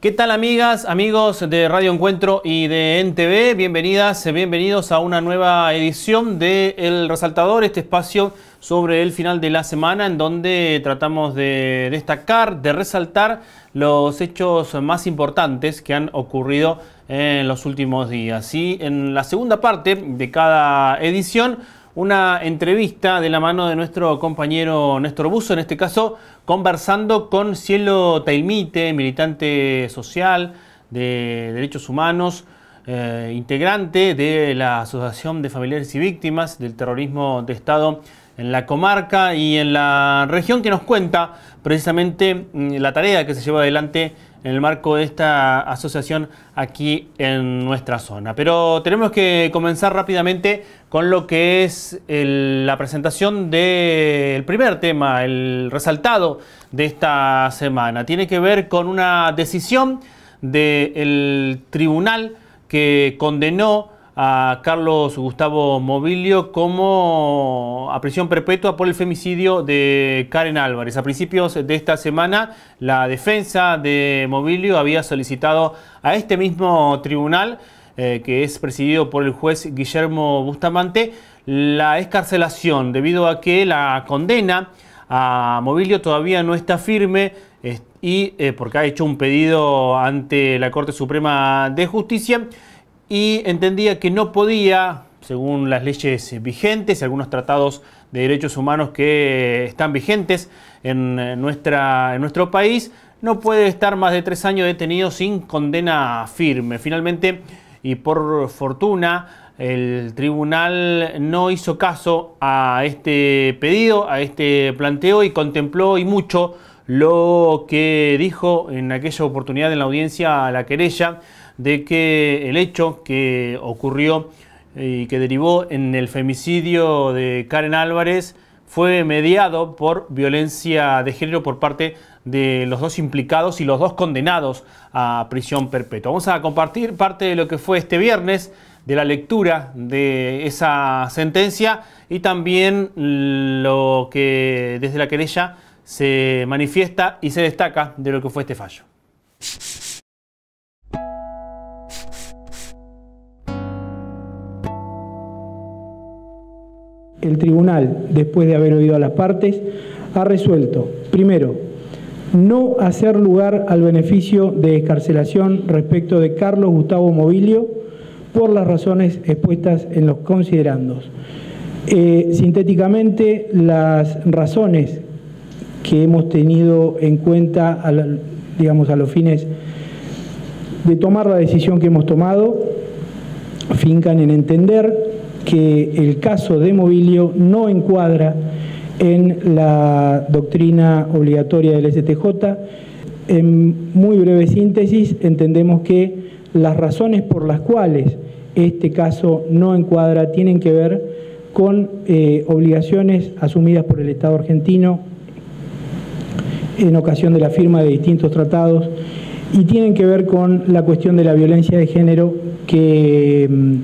¿Qué tal amigas, amigos de Radio Encuentro y de NTV? Bienvenidas, bienvenidos a una nueva edición de El Resaltador, este espacio sobre el final de la semana en donde tratamos de destacar, de resaltar los hechos más importantes que han ocurrido en los últimos días. Y en la segunda parte de cada edición una entrevista de la mano de nuestro compañero Néstor Buzo, en este caso conversando con Cielo Taimite, militante social de derechos humanos, eh, integrante de la Asociación de Familiares y Víctimas del Terrorismo de Estado en la comarca y en la región que nos cuenta precisamente mm, la tarea que se lleva adelante en el marco de esta asociación aquí en nuestra zona. Pero tenemos que comenzar rápidamente con lo que es la presentación del primer tema, el resaltado de esta semana. Tiene que ver con una decisión del Tribunal que condenó a Carlos Gustavo Mobilio como a prisión perpetua por el femicidio de Karen Álvarez. A principios de esta semana, la defensa de Mobilio había solicitado a este mismo tribunal, eh, que es presidido por el juez Guillermo Bustamante, la escarcelación debido a que la condena a Mobilio todavía no está firme eh, y eh, porque ha hecho un pedido ante la Corte Suprema de Justicia y entendía que no podía, según las leyes vigentes y algunos tratados de derechos humanos que están vigentes en, eh, nuestra, en nuestro país, no puede estar más de tres años detenido sin condena firme. Finalmente, y por fortuna, el tribunal no hizo caso a este pedido, a este planteo y contempló y mucho lo que dijo en aquella oportunidad en la audiencia a la querella de que el hecho que ocurrió eh, y que derivó en el femicidio de Karen Álvarez fue mediado por violencia de género por parte de los dos implicados y los dos condenados a prisión perpetua. Vamos a compartir parte de lo que fue este viernes de la lectura de esa sentencia y también lo que desde la querella se manifiesta y se destaca de lo que fue este fallo. el tribunal, después de haber oído a las partes, ha resuelto, primero, no hacer lugar al beneficio de escarcelación respecto de Carlos Gustavo Movilio por las razones expuestas en los considerandos. Eh, sintéticamente, las razones que hemos tenido en cuenta digamos, a los fines de tomar la decisión que hemos tomado fincan en entender que el caso de Movilio no encuadra en la doctrina obligatoria del STJ. En muy breve síntesis, entendemos que las razones por las cuales este caso no encuadra tienen que ver con eh, obligaciones asumidas por el Estado argentino en ocasión de la firma de distintos tratados y tienen que ver con la cuestión de la violencia de género que mm,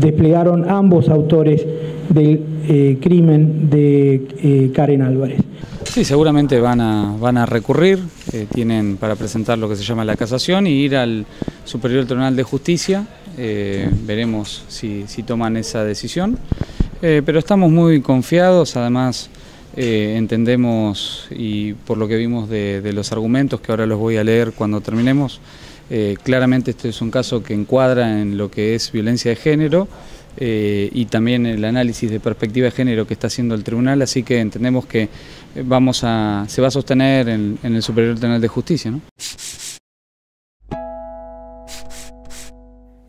desplegaron ambos autores del eh, crimen de eh, Karen Álvarez. Sí, seguramente van a, recurrir, eh, tienen para presentar lo que se llama la casación y ir al Superior Tribunal de Justicia, veremos si, toman esa decisión, pero estamos muy confiados, además entendemos y por lo que vimos de los argumentos, que ahora los voy a leer cuando terminemos, eh, claramente este es un caso que encuadra en lo que es violencia de género eh, y también el análisis de perspectiva de género que está haciendo el tribunal, así que entendemos que vamos se va a sostener en, el Superior Tribunal de Justicia.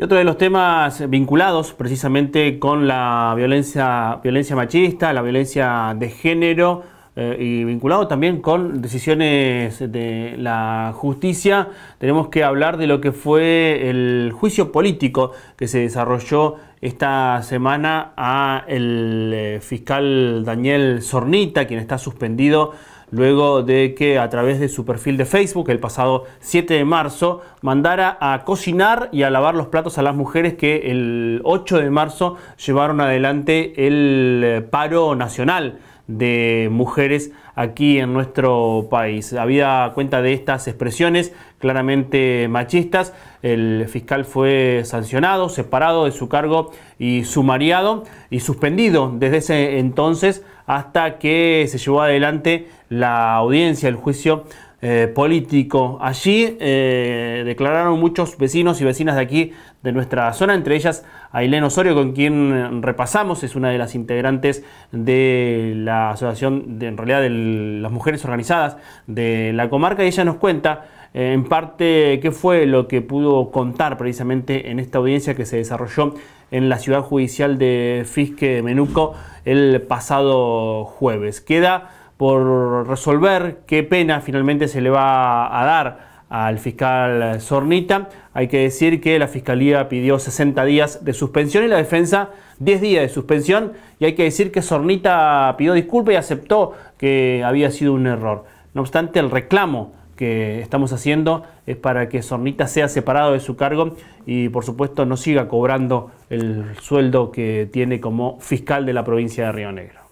Y otro de los temas vinculados precisamente con la violencia machista, la violencia de género, eh, y vinculado también con decisiones de la justicia, tenemos que hablar de lo que fue el juicio político que se desarrolló esta semana a el eh, fiscal Daniel Zornita, quien está suspendido luego de que a través de su perfil de Facebook el pasado 7 de marzo mandara a cocinar y a lavar los platos a las mujeres que el 8 de marzo llevaron adelante el eh, paro nacional de mujeres aquí en nuestro país. Había cuenta de estas expresiones claramente machistas. El fiscal fue sancionado, separado de su cargo y sumariado y suspendido desde ese entonces hasta que se llevó adelante la audiencia, el juicio eh, político. Allí eh, declararon muchos vecinos y vecinas de aquí, de nuestra zona, entre ellas Ailén Osorio, con quien repasamos, es una de las integrantes de la asociación, de, en realidad de las mujeres organizadas de la comarca, y ella nos cuenta eh, en parte qué fue lo que pudo contar precisamente en esta audiencia que se desarrolló en la ciudad judicial de Fisque Menuco el pasado jueves. Queda por resolver qué pena finalmente se le va a dar al fiscal Zornita. Hay que decir que la fiscalía pidió 60 días de suspensión y la defensa 10 días de suspensión. Y hay que decir que Zornita pidió disculpas y aceptó que había sido un error. No obstante, el reclamo que estamos haciendo es para que Zornita sea separado de su cargo y por supuesto no siga cobrando el sueldo que tiene como fiscal de la provincia de Río Negro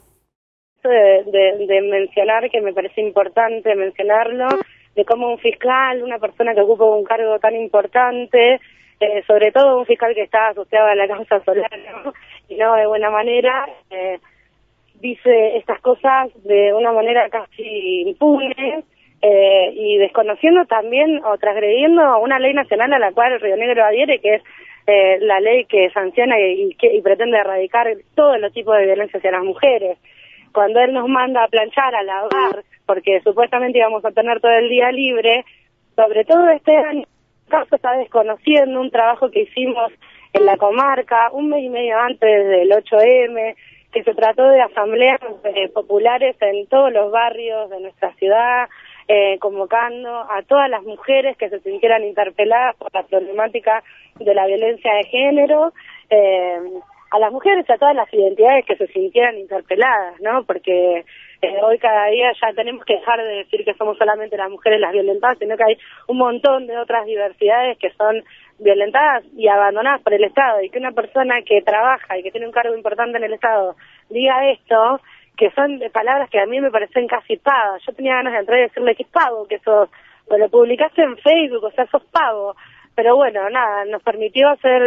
de, mencionar, que me parece importante mencionarlo, de cómo un fiscal, una persona que ocupa un cargo tan importante, eh, sobre todo un fiscal que está asociado a la causa solana, y no de buena manera, eh, dice estas cosas de una manera casi impune eh, y desconociendo también o transgrediendo una ley nacional a la cual el Río Negro adhiere, que es la ley que sanciona y, que, y pretende erradicar todos los tipos de violencia hacia las mujeres cuando él nos manda a planchar, a lavar, porque supuestamente íbamos a tener todo el día libre, sobre todo este año, caso está desconociendo un trabajo que hicimos en la comarca, un mes y medio antes del 8M, que se trató de asambleas eh, populares en todos los barrios de nuestra ciudad, eh, convocando a todas las mujeres que se sintieran interpeladas por la problemática de la violencia de género. Eh, a las mujeres, y a todas las identidades que se sintieran interpeladas, ¿no? Porque eh, hoy cada día ya tenemos que dejar de decir que somos solamente las mujeres las violentadas, sino que hay un montón de otras diversidades que son violentadas y abandonadas por el Estado. Y que una persona que trabaja y que tiene un cargo importante en el Estado diga esto, que son palabras que a mí me parecen casi pavas. Yo tenía ganas de entrar y decirle que es pavo que eso lo publicaste en Facebook, o sea, sos pavo pero bueno, nada, nos permitió hacer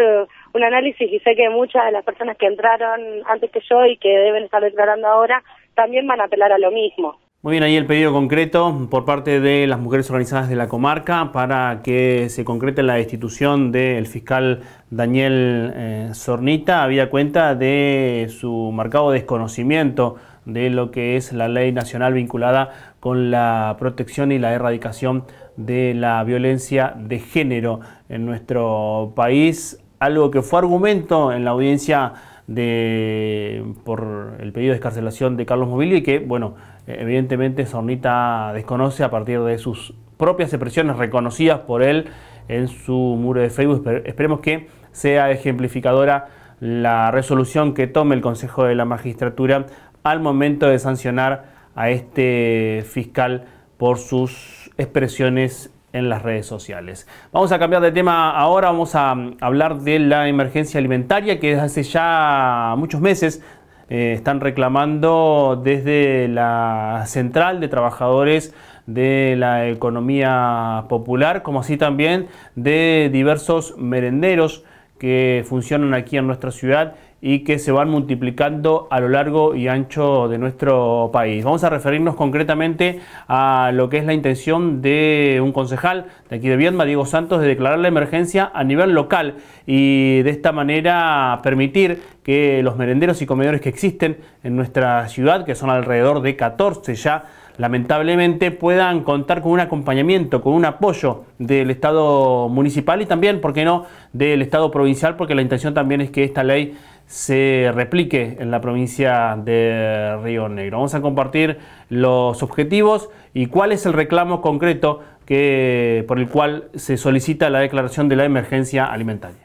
un análisis y sé que muchas de las personas que entraron antes que yo y que deben estar declarando ahora también van a apelar a lo mismo. Muy bien, ahí el pedido concreto por parte de las mujeres organizadas de la comarca para que se concrete la destitución del fiscal Daniel Sornita eh, Zornita, había cuenta de su marcado desconocimiento de lo que es la ley nacional vinculada con la protección y la erradicación de la violencia de género en nuestro país, algo que fue argumento en la audiencia de, por el pedido de escarcelación de Carlos Mobili y que, bueno, evidentemente Zornita desconoce a partir de sus propias expresiones reconocidas por él en su muro de Facebook. Esperemos que sea ejemplificadora la resolución que tome el Consejo de la Magistratura al momento de sancionar a este fiscal por sus expresiones en las redes sociales. Vamos a cambiar de tema ahora, vamos a mm, hablar de la emergencia alimentaria que desde hace ya muchos meses eh, están reclamando desde la Central de Trabajadores de la Economía Popular, como así también de diversos merenderos que funcionan aquí en nuestra ciudad y que se van multiplicando a lo largo y ancho de nuestro país. Vamos a referirnos concretamente a lo que es la intención de un concejal de aquí de Viedma, Diego Santos, de declarar la emergencia a nivel local y de esta manera permitir que los merenderos y comedores que existen en nuestra ciudad, que son alrededor de 14 ya, lamentablemente puedan contar con un acompañamiento, con un apoyo del Estado municipal y también, ¿por qué no?, del Estado provincial, porque la intención también es que esta ley se replique en la provincia de Río Negro. Vamos a compartir los objetivos y cuál es el reclamo concreto que, por el cual se solicita la declaración de la emergencia alimentaria.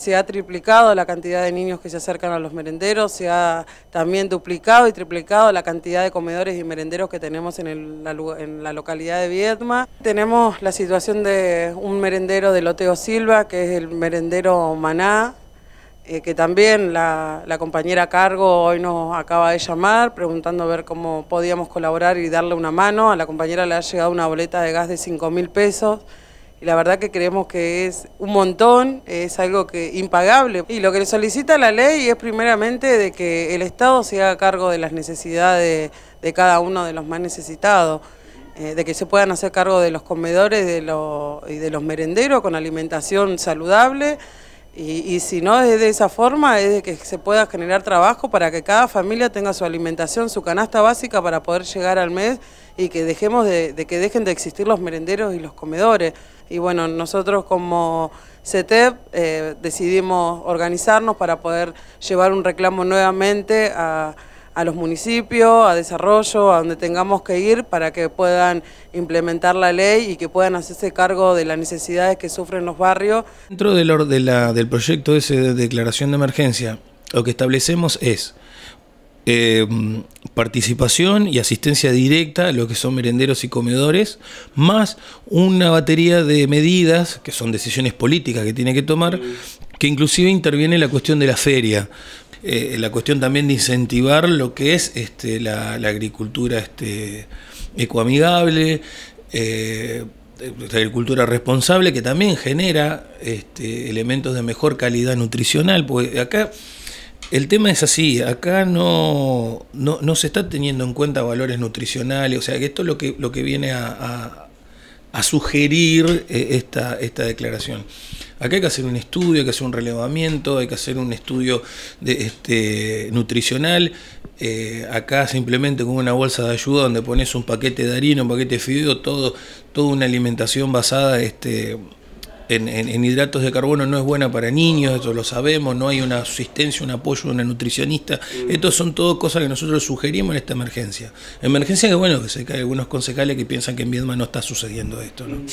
se ha triplicado la cantidad de niños que se acercan a los merenderos, se ha también duplicado y triplicado la cantidad de comedores y merenderos que tenemos en, la, en la localidad de Viedma. Tenemos la situación de un merendero de Loteo Silva, que es el merendero Maná, eh, que también la, la, compañera Cargo hoy nos acaba de llamar preguntando a ver cómo podíamos colaborar y darle una mano. A la compañera le ha llegado una boleta de gas de 5 mil pesos y la verdad que creemos que es un montón, es algo que impagable. Y lo que solicita la ley es primeramente de que el Estado se haga cargo de las necesidades de, cada uno de los más necesitados, eh, de que se puedan hacer cargo de los comedores y de los merenderos con alimentación saludable, y, si no es de esa forma, es de que se pueda generar trabajo para que cada familia tenga su alimentación, su canasta básica para poder llegar al mes y que dejemos de, de que dejen de existir los merenderos y los comedores y bueno, nosotros como CETEP eh, decidimos organizarnos para poder llevar un reclamo nuevamente a, los municipios, a desarrollo, a donde tengamos que ir para que puedan implementar la ley y que puedan hacerse cargo de las necesidades que sufren los barrios. Dentro del, de del proyecto ese de declaración de emergencia, lo que establecemos es Em, participación y asistencia directa a lo que son merenderos y comedores, más una batería de medidas, que son decisiones políticas que tiene que tomar, que inclusive interviene la cuestión de la feria. Eh, la cuestión también de incentivar lo que es este, la, agricultura este, ecoamigable, eh, la agricultura responsable, que también genera este, elementos de mejor calidad nutricional, porque acá el tema es así, acá no, no, se está teniendo en cuenta valores nutricionales, o sea que esto es lo que, lo que viene a, sugerir eh, esta, esta declaración. Acá hay que hacer un estudio, hay que hacer un relevamiento, hay que hacer un estudio este, nutricional. Eh, acá simplemente con una bolsa de ayuda donde pones un paquete de harina, un paquete de fideo, todo, toda una alimentación basada este, en, hidratos de carbono no es buena para niños, eso lo sabemos, no hay una asistencia, un apoyo de una nutricionista. Mm. Estos son todas cosas que nosotros sugerimos en esta emergencia. Emergencia que bueno, que se cae algunos concejales que piensan que en Viedma no está sucediendo esto. ¿no? Mm.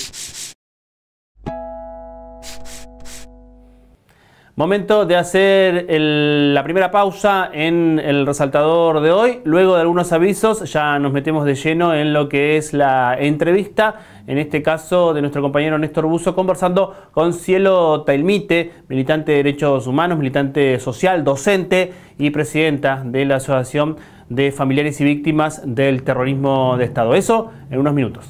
Momento de hacer la primera pausa en el resaltador de hoy. Luego de algunos avisos ya nos metemos de lleno en lo que es la entrevista, en este caso de nuestro compañero Néstor Buzo, conversando con Cielo Tailmite, militante de derechos humanos, militante social, docente y presidenta de la Asociación de Familiares y Víctimas del Terrorismo de Estado. Eso en unos minutos.